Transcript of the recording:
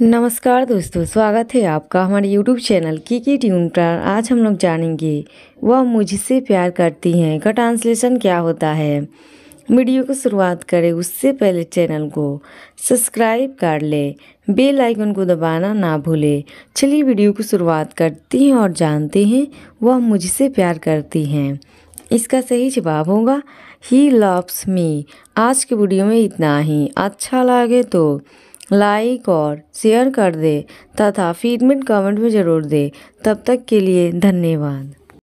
नमस्कार दोस्तों स्वागत है आपका हमारे YouTube चैनल की की ट्यून पर आज हम लोग जानेंगे वह मुझसे प्यार करती हैं का ट्रांसलेशन क्या होता है वीडियो को शुरुआत करें उससे पहले चैनल को सब्सक्राइब कर ले बेल आइकन को दबाना ना भूले चलिए वीडियो को शुरुआत करते हैं और जानते हैं वह मुझसे प्यार करती हैं इसका सही जवाब होगा ही लव्स मी आज के वीडियो में इतना ही अच्छा लगे तो लाइक और शेयर कर दे तथा फीडबैक कमेंट में ज़रूर दे तब तक के लिए धन्यवाद